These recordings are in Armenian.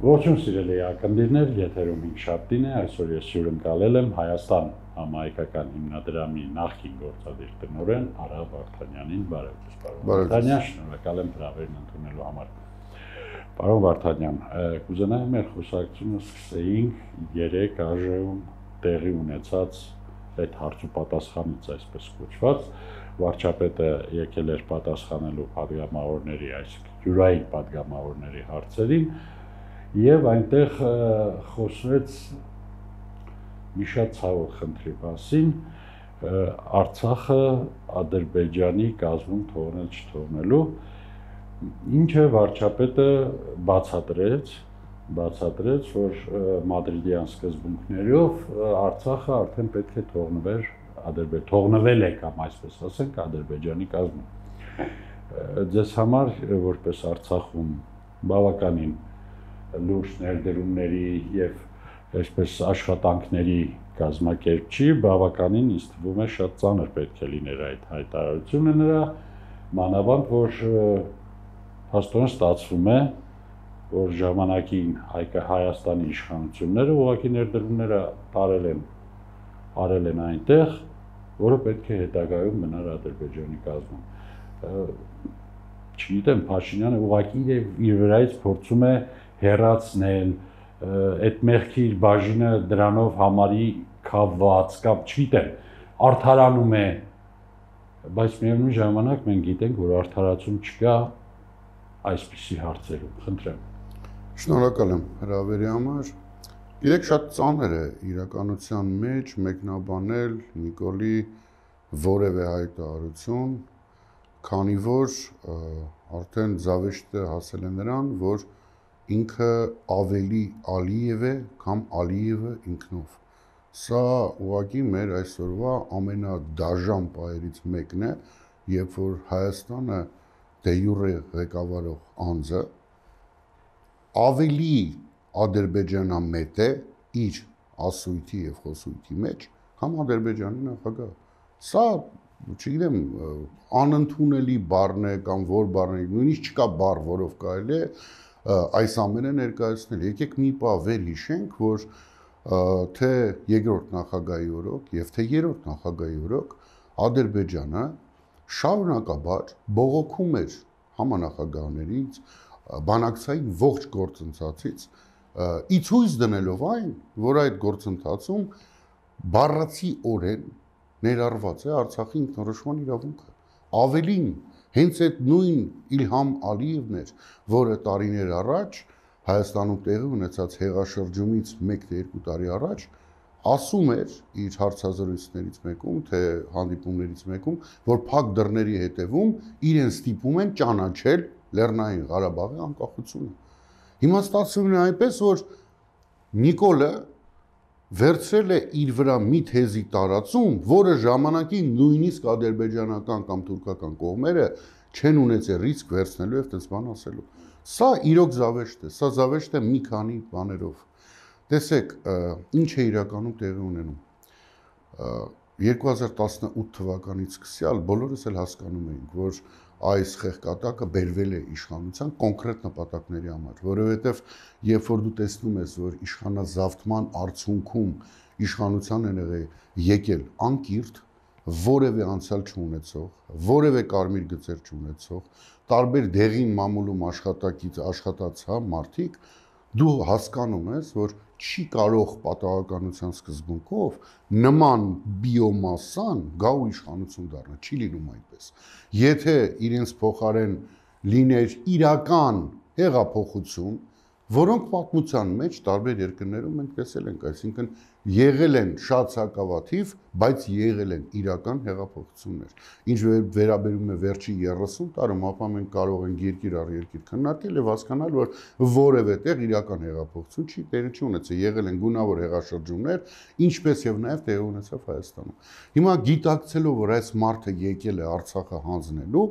Ողջույն սիրելի ակնդիրներ, եթերում 5 շաբթին է, այսօր ես հյուրընկալել եմ Հայաստան համահայկական հիմնադրամի նախկին գործադիր տնօրեն Արա Վարդանյանին, բարևձ պարոն Վարդանյան, շնորհակալ եմ հրավերն ընդունելու համար։ Պարոն Վարդանյան, կուզենայի մեր խոսակցությունը սկսեինք 3 այժմ տեղի ունեցած այդ հարցուպատասխանից այսպես կոչված վարչապետը եկել էր պատասխանելու падգամավորների, այսինքն յուրային падգամավորների հարցերին եւ այնտեղ խոսվեց մի շատ ցավոտ խնդրի մասին Արցախը Ադրբեջանի կազմում թողնել չթողնելու ինչը վարչապետը բացատրեց բացատրեց, որ մադրիդյան սկզբունքներով Արցախը արդեն պետք է թողնվեր Ադրբեջան, թողնվել է կամ այսպես ասենք Ադրբեջանի կազմում։ Ձեզ համար որպես Արցախում բավականին լուրջ ներդրումների եւ այսպես աշխատանքների կազմակերպ չի, բավականին ինձ թվում է շատ ծանր պետք է լիներ այդ հայտարարությունը նրա մանավանդ որ հաստորեն ստացվում է որ ժամանակին Հայաստանի իշխանությունները ուղղակի ներդրումները տարել են արել են այնտեղ, որը պետք է հետագայում մնար Ադրբեջանի կազմում։ Չգիտեմ, Փաշինյանը ուղղակի իր վրայից փորձում է հերացնել, այդ մեղքի բաժինը դրանով համարի քաված կամ չգիտեմ, արթարանում է, բայց միևնույն ժամանակ մենք գիտենք, որ արթարացում չկա այսպիսի հարցերում։ Խնդրեմ։ Շնորհակալ եմ հրավերի համար։ Գիտեք, շատ ծանր է իրականության մեջ մեկնաբանել Նիկոլի որևէ հայտարարություն, քանի որ արդեն զավեշտը հասել է նրան, որ ինքը ավելի Ալիև է կամ Ալիևը ինքնով։ Սա ուղղակի մեր այսօրվա ամենադաժան պայերից մեկն է, երբ որ Հայաստանը դե յուրե ղեկավարող անձը ավելի ադրբեջանամետ է իր ասույթի եւ խոսույթի մեջ, համ ադրբեջանի նախագահ։ Սա չգիտեմ, անընդունելի բառն է կամ որ բառն է, նույնիսկ չկա բառ, որով կարելի է այս ամենը ներկայացնել։ Եկեք մի պահ վեր հիշենք, որ թե երկրորդ նախագահի օրոք եւ թե երրորդ նախագահի օրոք Ադրբեջանը շարունակաբար բողոքում էր համանախագահներից բանակցային ողջ գործընթացից ի ցույց դնելով այն, որ այդ գործընթացում բառացի օրեն ներառված է Արցախի ինքնորոշման իրավունքը։ Ավելին, Հենց այդ նույն Իլհամ Ալիևն էր, որը տարիներ առաջ Հայաստանում տեղի ունեցած հեղաշրջումից 1-2 տարի առաջ ասում էր իր հարցազրույցներից մեկում, թե հանդիպումներից մեկում, որ փակ դռների հետևում իրեն ստիպում են ճանաչել Լեռնային Ղարաբաղի անկախությունը։ Հիմա ստացվում է այնպես, որ Նիկոլը վերցրել է իր վրա մի թեզի տարածում, որը ժամանակին նույնիսկ ադրբեջանական կամ թուրքական կողմերը չեն ունեցել ռիսկ վերցնելու եւ տես բան ասելու։ Սա իրոք զավեշտ է, սա զավեշտ է մի քանի բաներով։ Տեսեք, ինչ է իրականում տեղի ունենում։ 2018 թվականից սկսյալ բոլորս էլ հասկանում էինք, որ այս խեղկատակը բերվել է իշխանության կոնկրետ նպատակների համար, որովհետև երբ որ դու տեսնում ես, որ իշխանազավթման արդյունքում իշխանության են եղել եկել անկիրթ որևէ անցյալ չունեցող, որևէ կարմիր գծեր չունեցող, տարբեր դեղին մամուլում աշխատակից աշխատած հա մարդիկ, դու հասկանում ես, որ չի կարող պատահականության սկզբունքով նման բիոմասան գա ու իշխանություն դառնա, չի լինում այնպես։ Եթե իրենց փոխարեն լիներ իրական հեղափոխություն, որոնք պատմության մեջ տարբեր երկրներում մենք տեսել ենք, այսինքն եղել են շատ սակավաթիվ, բայց եղել են իրական հեղափոխություններ։ Ինչ վերաբերում է վերջի 30 տարում, ապա մենք կարող ենք երկիր առ երկիր քննարկել եւ հասկանալ, որ որևէ տեղ իրական հեղափոխություն չի տեղի ունեցել, եղել են գունավոր հեղաշրջումներ, ինչպես եւ նաեւ տեղի ունեցավ Հայաստանում։ Հիմա գիտակցելով, որ այս մարտը եկել է Արցախը հանձնելու,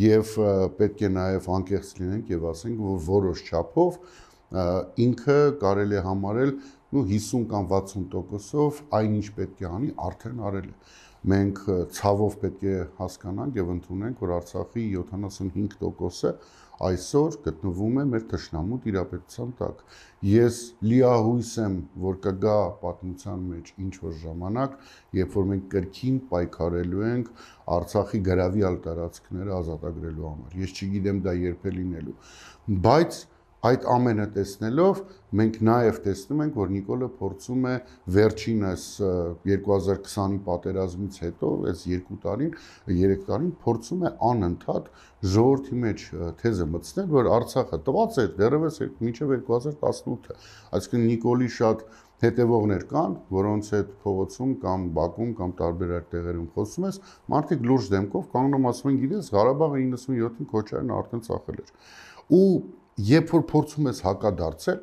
եւ պետք է նաեւ անկեղծ լինենք եւ ասենք, որ որոշ չափով ինքը կարելի է համարել ու 50 կամ 60%-ով այնինչ պետք է անի, արդեն արել է։ Մենք ցավով պետք է հասկանանք եւ ընդունենք, որ Արցախի 75%-ը այսօր գտնվում է մեր ճշնամու իրավապետության տակ։ Ես լիահույս եմ, որ կգա պատմության մեջ ինչ որ ժամանակ, երբ որ մենք կրկին պայքարելու ենք Արցախի գրավյալ տարածքները ազատագրելու համար։ Ես չգիտեմ դա երբ է լինելու, բայց Այդ ամենը տեսնելով մենք նաև տեսնում ենք, որ Նիկոլը փորձում է վերջինս 2020-ի պատերազմից հետո, այս 2 տարին, 3 տարին փորձում է անընդհատ ժողովրդի մեջ թեզը մտցնել, որ Արցախը տված է դեռևս մինչև 2018-ը։ Այսինքն Նիկոլի շատ հետևողներ կան, որոնց հետ փողոցում կամ Բաքում կամ տարբեր այլ տեղերում խոսում ես, մարդիկ լուրջ դեմքով կանգնում ասում են, գիտես, Ղարաբաղը 97-ին Քոչարյանը արդեն ծախել էր։ Ու երբ որ փորձում ես հակադարձել,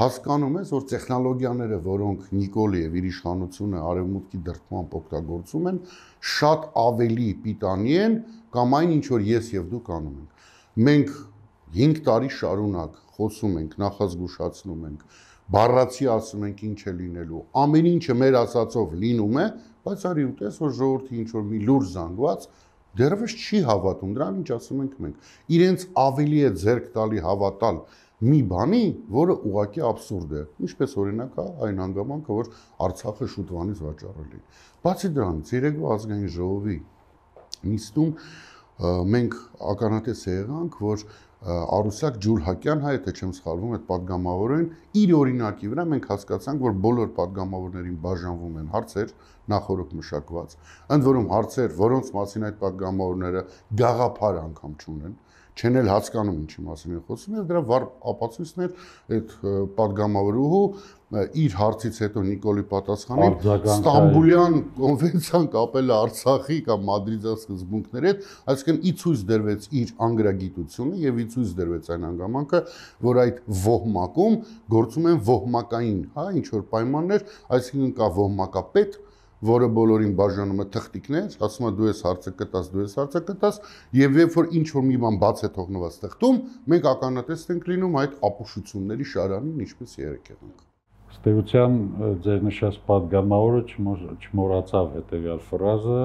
հասկանում ես, որ տեխնոլոգիաները, որոնք Նիկոլի եւ իր իշխանությունը արևմուտքի դրդմամբ օգտագործում են, շատ ավելի պիտանի են կամ այն ինչ որ ես եւ դուք անում ենք։ Մենք 5 տարի շարունակ խոսում ենք, նախազգուշացնում ենք, բառացի ասում ենք ինչ է լինելու։ Ամեն ինչը մեր ասածով լինում է, բայց արի ուտես, որ ժողովրդի ինչ որ մի լուրջ զանգված դերևս չի հավատում դրան, ինչ ասում ենք մենք։ Իրենց ավելի է ձերք տալի հավատալ մի բանի, որը ուղակի абսուրդ է։ Ինչպես օրինակ հա այն հանգամանքը, որ Արցախը շուտվանից վաճառել են։ Բացի դրանից, Երեգո ազգային ժողովի նիստում մենք ականատես եղանք, որ Արուսյակ Ջուրհակյանն հայ, եթե չեմ սխալվում, այդ падգամավորին իր օրինակի վրա մենք հասկացանք, որ բոլոր падգամավորներին բաժանվում են հարցեր նախորդ մշակված, ընդ որում հարցեր, որոնց մասին այդ падգամավորները գաղափար անգամ չունեն, չեն էլ հասկանում ինչի մասին են խոսում եւ դրա վառ ապացույցն էլ այդ падգամավորուհու իր հարցից հետո Նիկոլի պատասխանին Ստամբուլյան կոնվենցիան կապել է Արցախի կամ Մադրիդյան սկզբունքների հետ, այսինքն ի ցույց դրվեց իր անգրագիտությունը եւ ի ցույց դրվեց այն հանգամանքը, որ այդ ոհմակում գործում են ոհմակային, հա, ինչ որ պայմաններ, այսինքն կա ոհմակապետ, որը բոլորին բաժանում է թղթիկներ, ասում է դու ես հարցը կտաս, դու ես հարցը կտաս, եւ երբ որ ինչ որ մի բան բաց է թողնված թղթում, մենք ականատես ենք լինում այդ ապուշությունների շարանին, ինչպես երեք ենք։ Ստեղության ձեր նշած падգամավորը չմոռացավ հետեւյալ ֆրազը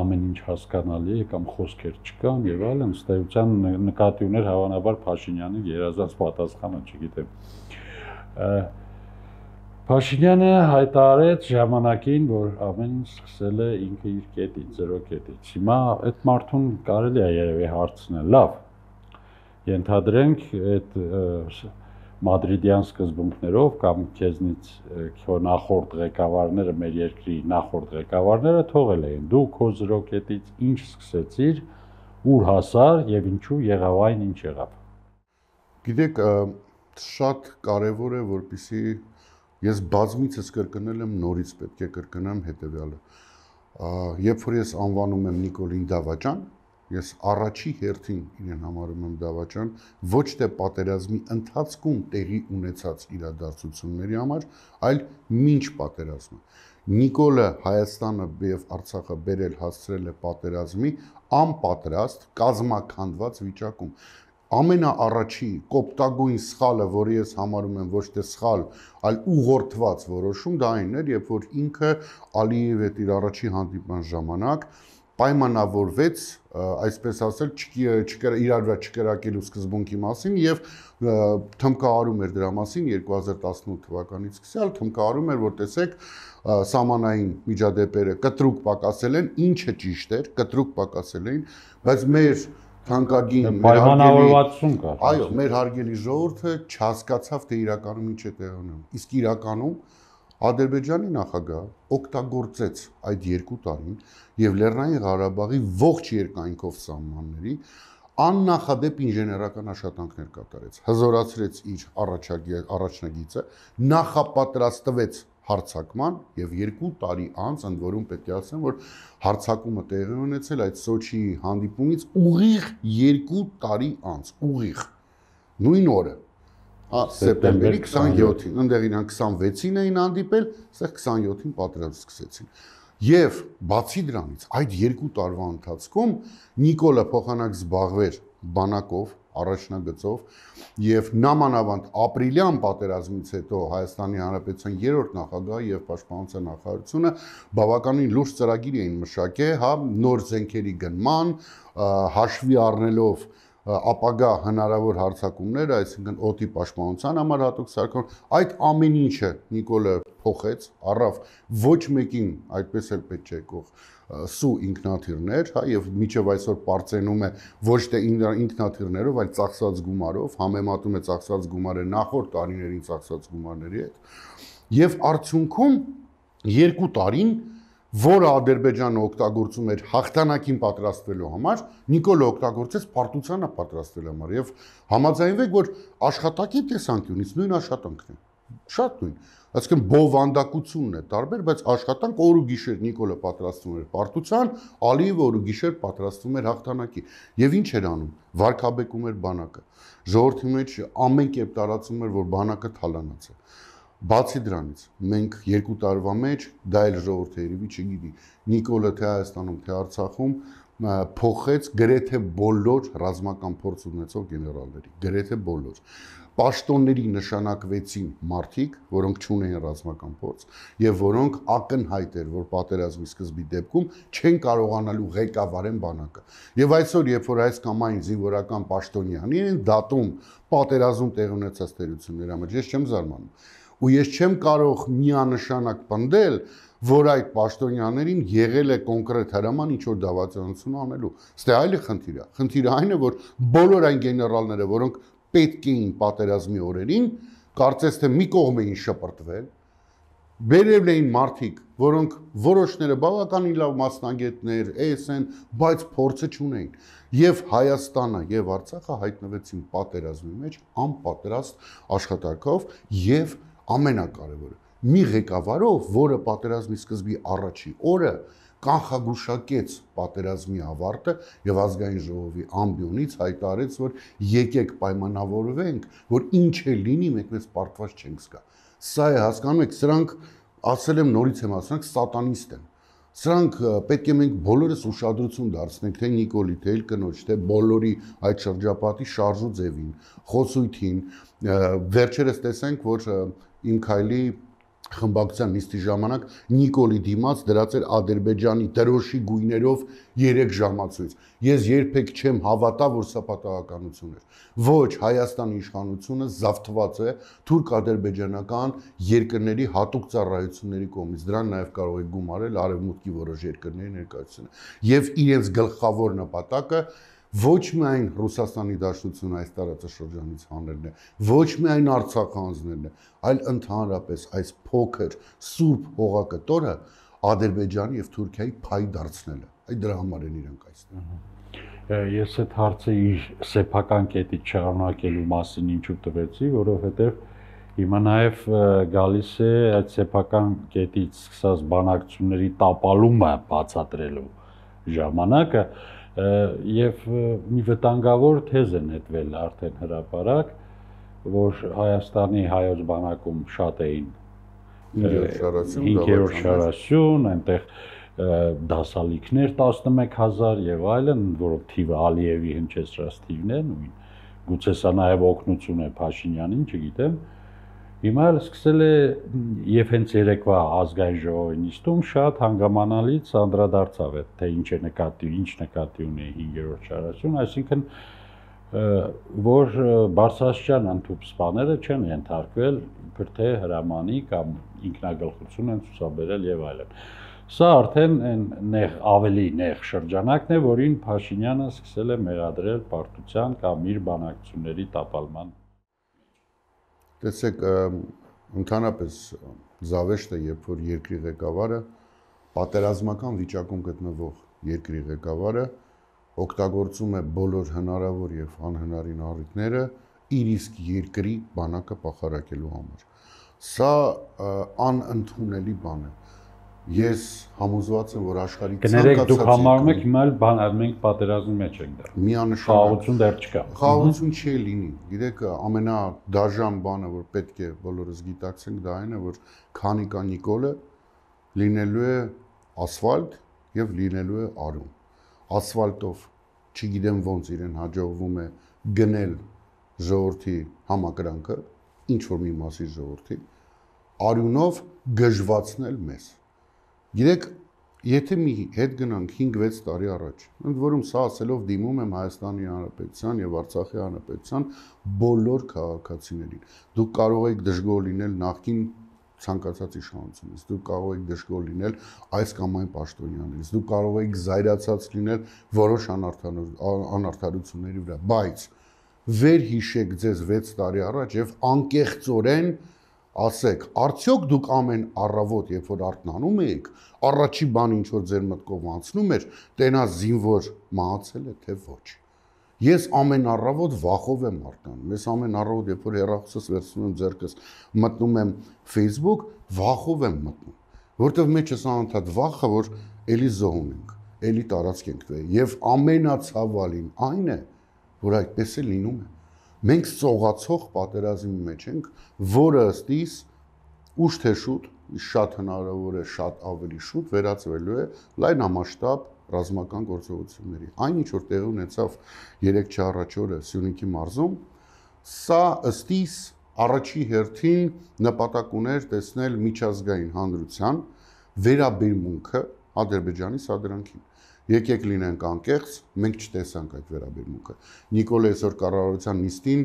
ամեն ինչ հասկանալի է կամ խոսքեր չկան եւ այլն ստեղության նկատի ուներ հավանաբար Փաշինյանի երազած պատասխանը, չգիտեմ։ Ա Փաշինյանը հայտարարեց ժամանակին, որ ամեն ինչ սկսել է ինքը իր կետից, զրո կետից։ Հիմա այդ մարդուն կարելի է երևի հարցնել, լավ։ Ենթադրենք այդ մադրիդյան սկզբունքներով կամ քեզնից քո նախորդ ղեկավարները, մեր երկրի նախորդ ղեկավարները թողել էին։ Դու քո զրո կետից ինչ սկսեցիր, ուր հասար եւ ինչու եղավ այն ինչ եղավ։ Գիտեք, շատ կարեւոր է, որpիսի Ես բազմիցս կրկնել եմ, նորից պետք է կրկնեմ հետեւյալը։ Երբ որ ես անվանում եմ Նիկոլին Դավաճան, ես առաջի հերթին իրեն համարում եմ դավաճան ոչ թե պատերազմի ընթացքում տեղի ունեցած իրադարձությունների համար, այլ մինչ պատերազմը։ Նիկոլը Հայաստանը եւ Արցախը բերել հասցրել է պատերազմի անպատրաստ, կազմականդված վիճակում ամենաառաջի կոպտագույն սխալը, որը ես համարում եմ ոչ թե սխալ, այլ ուղղորդված որոշում, դա այն էր, երբ որ ինքը Ալիևի հետ իր առաջի հանդիպման ժամանակ պայմանավորվեց, այսպես ասել, չկր իրար վրա չկրակելու սկզբունքի մասին եւ թմկահարում էր դրա մասին 2018 թվականից սկսել, թմկահարում էր, որ տեսեք, սամանային միջադեպերը կտրուկ պակասել են, ինչը ճիշտ էր, կտրուկ պակասել էին, բայց մեր և, թանկագին պայմանավորվածություն կա։ Այո, մեր հարգելի ժողովուրդը չհասկացավ, թե իրականում ինչ է տեղի ունենում։ Իսկ իրականում Ադրբեջանի նախագահ օգտագործեց այդ երկու տարին եւ Լեռնային Ղարաբաղի ողջ երկայնքով սահմանների աննախադեպ ինժեներական աշխատանքներ կատարեց։ Հզորացրեց իր առաջագիծը, նախապատրաստվեց հարցակման եւ 2 տարի անց ընդ որում պետք է ասեմ, որ հարցակումը տեղի ունեցել այդ Սոչիի հանդիպումից ուղիղ 2 տարի անց, ուղիղ նույն օրը հա սեպտեմբերի 27-ին, այնտեղ իրանք 26-ին էին հանդիպել, այստեղ 27-ին պատերազմ սկսեցին։ Եվ բացի դրանից, այդ 2 տարվա ընթացքում Նիկոլը փոխանակ զբաղվեր բանակով, առաջնագծով եւ նամանավանդ ապրիլյան պատերազմից հետո Հայաստանի Հանրապետության երրորդ նախագահը եւ պաշտպանության նախարարությունը բավականին լուրջ ծրագիր էին մշակել, հա, նոր զենքերի գնման, հաշվի առնելով ապագա հնարավոր հարցակումները, այսինքն օտի պաշտպանության համար հատուկ սարքան, այդ ամեն ինչը Նիկոլը փոխեց, առավ ոչ մեկին այդպես էլ պետք չէ կող սու ինքնաթիռներ, հա, եւ միջև այսօր པարծենում է ոչ թե ինքնաթիռներով, այլ ծախսած գումարով, համեմատում է ծախսած գումարը նախորդ տարիներին ծախսած գումարների հետ։ Եվ արդյունքում երկու տարին որը Ադրբեջանը օգտագործում էր հաղթանակին պատրաստվելու համար, Նիկոլը օգտագործեց պարտությանը պատրաստվելու համար եւ համաձայնվեք, որ աշխատակի տեսանկյունից նույն աշխատանքն է։ Շատ նույն։ Այսինքն բովանդակությունն է տարբեր, բայց աշխատանք օր ու գիշեր Նիկոլը պատրաստվում էր պարտության, Ալիևը օր ու գիշեր պատրաստվում էր հաղթանակի։ Եվ ինչ էր անում։ Վարկաբեկում էր բանակը։ Ժողովրդի մեջ ամեն կերպ տարածում էր, որ բանակը թալանած է։ Բացի դրանից, մենք երկու տարվա մեջ, դա էլ ժողովուրդը երևի չգիտի, Նիկոլը թե Հայաստանում, թե Արցախում փոխեց գրեթե բոլոր ռազմական փորձ ունեցող գեներալների, գրեթե բոլոր։ Պաշտոնների նշանակվեցին մարդիկ, որոնք չունեին ռազմական փորձ եւ որոնք ակնհայտ էր, որ պատերազմի սկզբի դեպքում չեն կարողանալու ղեկավարեն բանակը։ Եվ այսօր, երբ որ այս կամ այն զինվորական պաշտոնյանի են դատում պատերազմ տեղ ունեցած տերությունների համար, ես չեմ զարմանում ու ես չեմ կարող միանշանակ պնդել, որ այդ պաշտոնյաներին եղել է կոնկրետ հրաման ինչ որ դավաճանություն անելու։ Ստե այլ է խնդիրը։ Խնդիրը այն է, որ բոլոր այն գեներալները, որոնք պետք էին պատերազմի օրերին, կարծես թե մի կողմ էին շփրտվել, բերել էին մարդիկ, որոնք որոշները բավականին լավ մասնագետներ, էս են, բայց փորձը չունեին։ Եվ Հայաստանը եւ Արցախը հայտնվեցին պատերազմի մեջ անպատրաստ աշխատանքով եւ ամենակարևորը մի ղեկավարով, որը պատերազմի սկզբի առաջի օրը կանխագուշակեց պատերազմի ավարտը եւ ազգային ժողովի ամբիոնից հայտարարեց, որ եկեք պայմանավորվենք, որ ինչ է լինի, մենք մեծ պարտված չենք զգա։ Սա է հասկանում եք, սրանք ասել եմ նորից եմ ասում, սատանիստ են։ Սրանք պետք է մենք բոլորս ուշադրություն դարձնենք թե Նիկոլի, թե Էլկնոջ, թե բոլորի այդ շրջապատի շարժու ձևին, խոսույթին։ Վերջերս տեսանք, որ Ինքայլի խմբակցության նիստի ժամանակ Նիկոլի դիմաց դրած էր Ադրբեջանի դրոշի գույներով 3 ժամացույց։ Ես երբեք չեմ հավատա, որ սա պատահականություն է։ Ոչ, Հայաստանի իշխանությունը զավթված է թուրք-ադրբեջանական երկրների հատուկ ծառայությունների կողմից։ Դրան նաև կարող է գումարել արևմուտքի որոշ երկրների ներկայությունը։ Եվ իրենց գլխավոր նպատակը ոչ միայն Ռուսաստանի Դաշնությունը այս տարածաշրջանից հանելն է, ոչ միայն Արցախանձներն է, այլ ընդհանրապես այս փոքր սուրբ հողակտորը Ադրբեջանի եւ Թուրքիայի փայ դարձնելը։ Այդ դրա համար են իրենք այստեղ։ Ես այդ հարցը իր սեփական կետից շարունակելու մասին ինչու տվեցի, որովհետեւ Հիմա նաև գալիս է այդ սեփական կետից սկսած բանակցությունների տապալումը բացատրելու ժամանակը, եւ մի վտանգավոր թեզ է նետվել արդեն հրաապարակ, որ Հայաստանի հայոց բանակում շատ էին 5-րդ շարասյուն, 5-րդ շարասյուն, այնտեղ դասալիքներ 11000 եւ այլն, որոնք թիվը Ալիևի հնչեցրած թիվն է, նույն գուցե սա նաեւ օգնություն է Փաշինյանին, չգիտեմ, Հիմա էլ սկսել է եւ հենց երեկվա ազգային ժողովի նիստում շատ հանգամանալից անդրադարձավ այդ թե ինչ է նկատի, ինչ նկատի ունի 5-րդ շարաշուն, այսինքն որ բարձրաստիճան ընդհանուր սպաները չեն ենթարկվել գրթե հրամանի կամ ինքնագլխություն են ցուսաբերել եւ այլն։ Սա արդեն այն նեղ ավելի նեղ շրջանակն է, որին Փաշինյանը սկսել է մեղադրել պարտության կամ իր բանակցությունների տապալման Տեսեք, ընդհանրապես զավեշտը, երբ որ երկրի ղեկավարը պատերազմական վիճակում գտնվող երկրի ղեկավարը օգտագործում է բոլոր հնարավոր եւ անհնարին առիթները իր իսկ երկրի բանակը փոխարակելու համար։ Սա անընդունելի բան է Ես համոզված եմ, որ աշխարհի ցանկացած Գներեք, դուք համարում եք հիմա էլ բան, մենք պատերազմի մեջ ենք դեռ։ Միանշանակ խաղաղություն դեռ չկա։ Խաղաղություն չի լինի։ Գիտեք, ամենադաժան բանը, որ պետք է բոլորս գիտակցենք, դա այն է, որ քանի կա Նիկոլը լինելու է ասֆալտ եւ լինելու է արում։ Ասֆալտով չգիտեմ ոնց իրեն հաջողվում է գնել ժողովրդի համակրանքը, ինչ որ մի մասի ժողովրդի արյունով գժվացնել մեզ։ Գիտեք, եթե մի հետ գնանք 5-6 տարի առաջ, ընդ որում սա ասելով դիմում եմ Հայաստանի Հանրապետության եւ Արցախի Հանրապետության բոլոր քաղաքացիներին։ Դուք կարող եք դժգոհ լինել նախքին ցանկացած իշխանությունից, դուք կարող եք դժգոհ լինել այս կամ այն պաշտոնյաներից, դուք կարող եք զայրացած լինել որոշ անարդարությունների վրա, բայց վերհիշեք ձեզ 6 տարի առաջ եւ անկեղծորեն ասեք, արդյոք դուք ամեն առավոտ, երբ որ արթնանում եք, առաջի բան ինչ որ ձեր մտքով անցնում էր, տենա զինվոր մահացել է թե ոչ։ Ես ամեն առավոտ վախով եմ արթնանում։ Ես ամեն առավոտ, երբ որ հեռախոսս վերցնում եմ ձեռքս, մտնում եմ Facebook, վախով եմ մտնում, որտեղ մեջս անընդհատ վախը, որ էլի զոհում ենք, էլի տարածք ենք տվել։ Եվ ամենացավալին այն է, որ այդպես է լինում է Մենք ծողացող պատերազմի մեջ ենք, որը ըստիս ուշ թե շուտ, շատ հնարավոր է, շատ ավելի շուտ վերածվելու է լայն համասշտաբ ռազմական գործողությունների։ Այնինչ որ տեղի ունեցավ 3 չա առաջ օրը Սյունիքի մարզում, սա ըստիս առաջի հերթին նպատակ ուներ տեսնել միջազգային հանրության վերաբերմունքը Ադրբեջանի սադրանքին Եկեք լինենք անկեղծ, մենք չտեսանք այդ վերաբերմունքը։ Նիկոլը այսօր կառավարության նիստին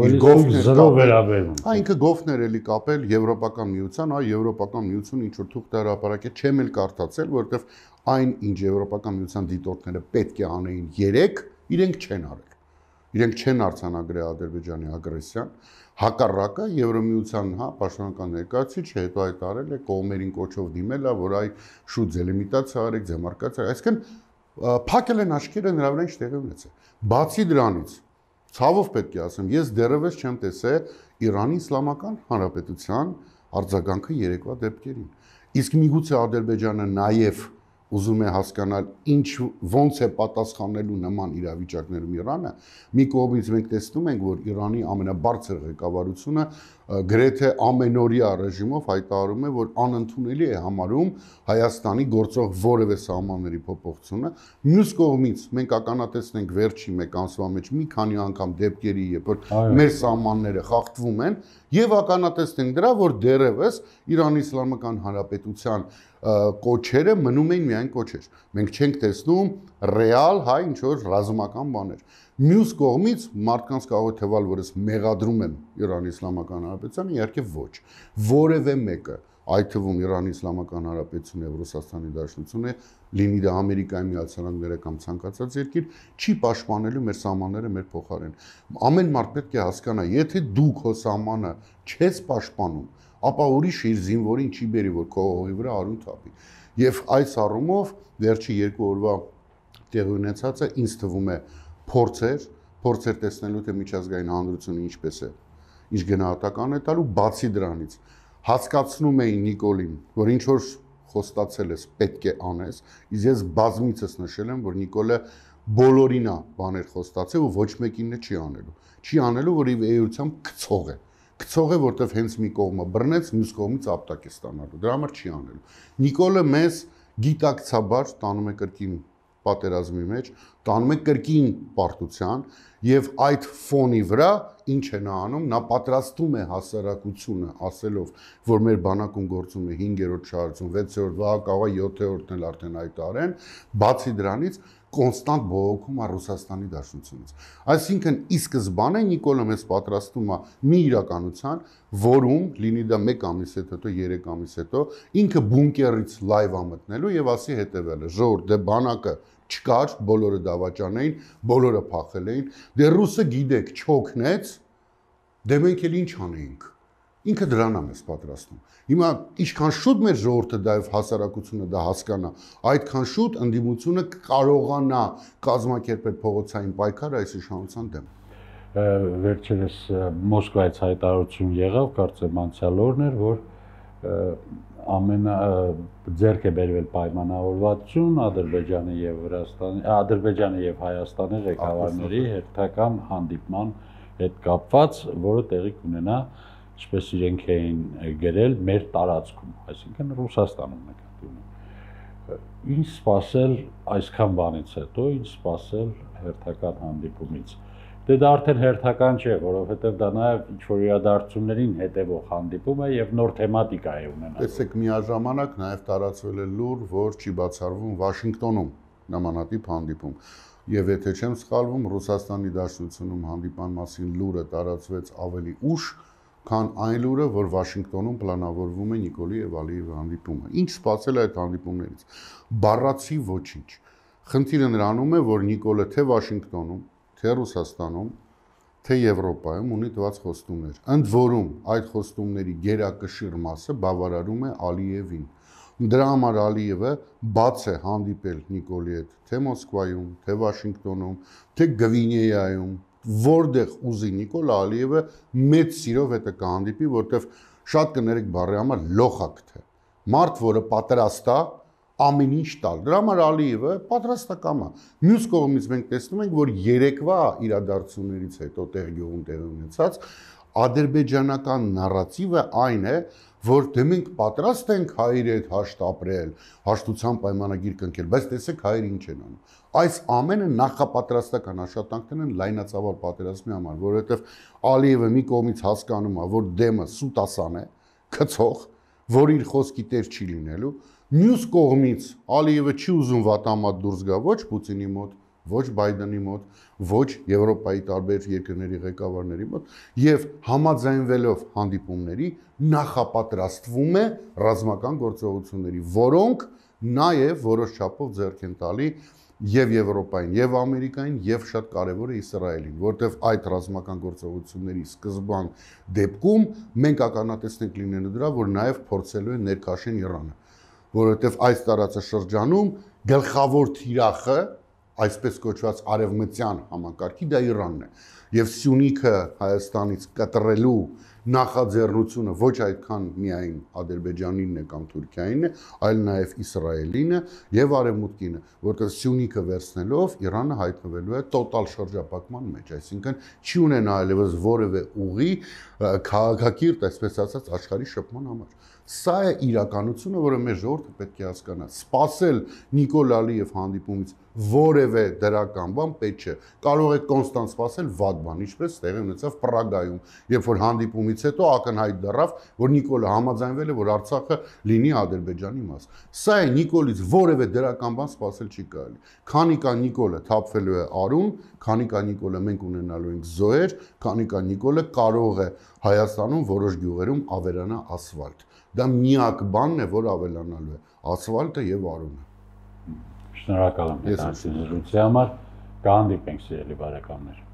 իր գովներ զրո վերաբերում։ Հա ինքը գովներ էլի կապել Եվրոպական միության, հա Եվրոպական միությունը ինչ որ թուղթ հրապարակել, չեմ էլ կարդացել, որովհետև այն ինչ Եվրոպական միության դիտորդները պետք է անեին 3, իրենք չեն արել։ Իրենք չեն արցանագրել Ադրբեջանի ագրեսիան, հակառակը Եվրոմիության, հա, պաշտոնական ներկայացուցիչ է, հետո այդ արել է կողմերին կոչով դիմել է, որ այ շուտ զելեմիտացիա արեք, դեմարկացիա, այսինքն փակել են աչքերը նրա վրա ինչ տեղի ունեցել։ Բացի դրանից, ցավով պետք է ասեմ, ես դեռևս չեմ տեսել Իրանի Իսլամական Հանրապետության արձագանքը երեկվա դեպքերին։ Իսկ միգուցե Ադրբեջանը նաև ուզում է հասկանալ ինչ ոնց է պատասխանելու նման իրավիճակներում Իրանը։ Մի կողմից մենք տեսնում ենք, որ Իրանի ամենաբարձր ղեկավարությունը գրեթե ամենօրյա ռեժիմով հայտարարում է, որ անընդունելի է համարում Հայաստանի գործող որևէ սահմանների փոփոխությունը։ Մյուս կողմից մենք ականատեսնենք վերջի մեկ ամսվա մեջ մի քանի անգամ դեպքերի, երբ որ մեր սահմանները խախտվում են, եւ ականատեսնենք դրա, որ դեռևս Իրանի Իսլամական Հանրապետության կոչերը մնում են միայն կոչեր։ Մենք չենք տեսնում ռեալ հայ ինչ որ ռազմական բաներ։ Մյուս կողմից մարդկանց կարող է թվալ, որ ես մեղադրում եմ Իրանի Իսլամական Հանրապետությանը, իհարկե ոչ։ Որևէ մեկը, այդ թվում Իրանի Իսլամական Հանրապետությունը, Եվրոսաստանի Դաշնությունը, լինի դա Ամերիկայի Միացյալ Նահանգները կամ ցանկացած երկիր, չի պաշտպանելու մեր սահմանները մեր փոխարեն։ Ամեն մարդ պետք է հասկանա, եթե դու քո սահմանը չես պաշտպանում, ապա ուրիշ իր զինվորին չի բերի, որ քո հողի վրա արուն թափի։ Եվ այս առումով վերջի երկու օրվա տեղի ունեցածը ինձ թվում է, որ փորձեր, փորձեր տեսնելու թե միջազգային հանրությունը ինչպես է իր գնահատականը տալու բացի դրանից հացկացնում էին Նիկոլին, որ ինչ որ խոստացել ես, պետք է անես, իսկ ես բազմիցս նշել եմ, որ Նիկոլը բոլորին է բաներ խոստացել ու ոչ մեկին չի անելու։ Չի անելու, որ իր էությամբ գցող է։ Գցող է, որտեվ հենց մի կողմը բռնեց, մյուս կողմից ապտակ է ստանալու։ Դրա համար չի անելու։ Նիկոլը մեզ գիտակցաբար տանում է կրկին պատերազմի մեջ, տանում է կրկին պարտության եւ այդ ֆոնի վրա ինչ է նա անում, նա պատրաստում է հասարակությունը ասելով, որ մեր բանակում գործում է 5-րդ շարժում, 6-րդ, վաղ կարող է 7-րդն էլ արդեն այդ արեն, բացի դրանից կոնստանտ բողոքում է Ռուսաստանի դաշնությունից։ Այսինքն ի սկզբանե Նիկոլը մեզ պատրաստում է մի իրականության, որում լինի դա 1 ամիս հետո, 3 ամիս հետո ինքը բունկերից լայվ է մտնելու եւ ասի հետեւելը. ժողովուրդ դե բանակը չկար, բոլորը դավաճանային, բոլորը փախել էին։ Դե ռուսը գիտեք, չօգնեց, դե մենք էլ ինչ անեինք։ Ինքը դրան է մեզ պատրաստում։ Հիմա ինչքան շուտ մեր ժողովուրդը դա եւ հասարակությունը դա հասկանա, այդքան շուտ ընդդիմությունը կարողանա կազմակերպել փողոցային պայքար այս իշխանության դեմ վերջերս Մոսկվայից հայտարարություն եղավ, կարծեմ անցյալ օրն էր, որ ամենա ձերք է բերվել պայմանավորվածություն Ադրբեջանի եւ Վրաստանի, Ադրբեջանի եւ Հայաստանի ղեկավարների հերթական հանդիպման հետ կապված, որը տեղի կունենա ինչպես իրենք էին գրել մեր տարածքում, այսինքն Ռուսաստանում նկատի ունեմ։ Ինչ սпасել այսքան բանից հետո, ինչ սпасել հերթական հանդիպումից։ Դե դա արդեն հերթական չէ, որովհետև դա նաև ինչ որ իրադարձություններին հետևող հանդիպում է եւ նոր թեմատիկա է ունենալու։ Տեսեք, միաժամանակ նաև տարածվել է լուր, որ չի բացառվում Վաշինգտոնում նմանատիպ հանդիպում եւ եթե չեմ սխալվում, Ռուսաստանի Դաշնությունում հանդիպան մասին լուրը տարածվեց ավելի ուշ, քան այն լուրը, որ Վաշինգտոնում պլանավորվում է Նիկոլի եւ Ալիևի հանդիպումը։ Ինչ սпасել է այդ հանդիպումներից։ Բառացի ոչինչ։ Խնդիրը նրանում է, որ Նիկոլը թե Վաշինգտոնում, թե Ռուսաստանում, թե Եվրոպայում ունի դված խոստումներ։ Ընդ որում, այդ խոստումների գերակշիռ մասը բավարարում է Ալիևին։ Դրա համար Ալիևը բաց է հանդիպել Նիկոլի հետ թե Մոսկվայում, թե Վաշինգտոնում, թե Գվինեայում, որտեղ ուզի Նիկոլ Ալիևը մեծ սիրով հետը կհանդիպի, որտեվ շատ կներեք բարի համար լոխակ թե։ Մարդ, որը պատրաստ է ամեն ինչ տալ։ Դրա համար Ալիևը պատրաստակամ է։ Մյուս կողմից մենք տեսնում ենք, որ երեկվա իրադարձություններից հետո տեղ գյուղում տեղ ունեցած ադրբեջանական նարատիվը այն է, որ որ դե մենք պատրաստ ենք հայերի հետ հաշտ ապրել, հաշտության պայմանագիր կնքել, բայց տեսեք հայերը ինչ են անում։ Այս ամենը նախապատրաստական աշխատանքներն են լայնածավալ պատերազմի համար, որովհետև Ալիևը մի կողմից հասկանում է, որ դեմը սուտասան է, գցող, որ իր խոսքի տեր չի լինելու, մյուս կողմից Ալիևը չի ուզում վատամատ դուրս գա ոչ Պուտինի մոտ, ոչ Բայդենի մոտ, ոչ Եվրոպայի տարբեր երկրների ղեկավարների մոտ եւ համաձայնվելով հանդիպումների նախապատրաստվում է ռազմական գործողությունների, որոնք նաեւ որոշ չափով ձեռք են տալի եւ Եվրոպային, եւ Ամերիկային, եւ շատ կարեւոր է Իսրայելին, որտեղ այդ ռազմական գործողությունների սկզբան դեպքում մենք ականատեսնենք լինելու դրա, որ նաեւ փորձելու են ներքաշեն Իրանը, որովհետեւ այս տարածաշրջանում գլխավոր թիրախը այսպես կոչված արևմտյան համակարգի դա Իրանն է։ Եվ Սյունիքը Հայաստանից կտրելու նախաձեռնությունը ոչ այդքան միայն Ադրբեջանինն է կամ Թուրքիայինն է, այլ նաև Իսրայելին է եւ Արևմուտքին, որտեղ Սյունիքը վերցնելով Իրանը հայտնվելու է տոտալ շրջապակման մեջ, այսինքն չի ունենա այլևս որևէ ուղի քաղաքակիրթ, այսպես ասած, աշխարհի շփման համար։ Սա է իրականությունը, որը մեր ժողովուրդը պետք է հասկանա։ Սпасել Նիկոլ Ալիև հանդիպումից որևէ դրական բան պետք չէ։ Կարող է Կոնստանտ սпасել վատ բան, ինչպես տեղի ունեցավ Պրագայում, երբ որ հանդիպումից հետո ակնհայտ դառավ, որ Նիկոլը համաձայնվել է, որ Արցախը լինի Ադրբեջանի մաս։ Սա է Նիկոլից որևէ դրական բան սпасել չի կարելի։ Քանի կա Նիկոլը թափվելու է արուն, քանի կա Նիկոլը մենք ունենալու ենք զոհեր, քանի կա Նիկոլը կարող է Հայաստանում որոշ գյուղերում ավերանա ասֆալտ Դա միակ բանն է, որ ավելանալու է ասֆալտը եւ արունը։ Շնորհակալ եմ այս զրույցի համար։ Կհանդիպենք, սիրելի բարեկամներ։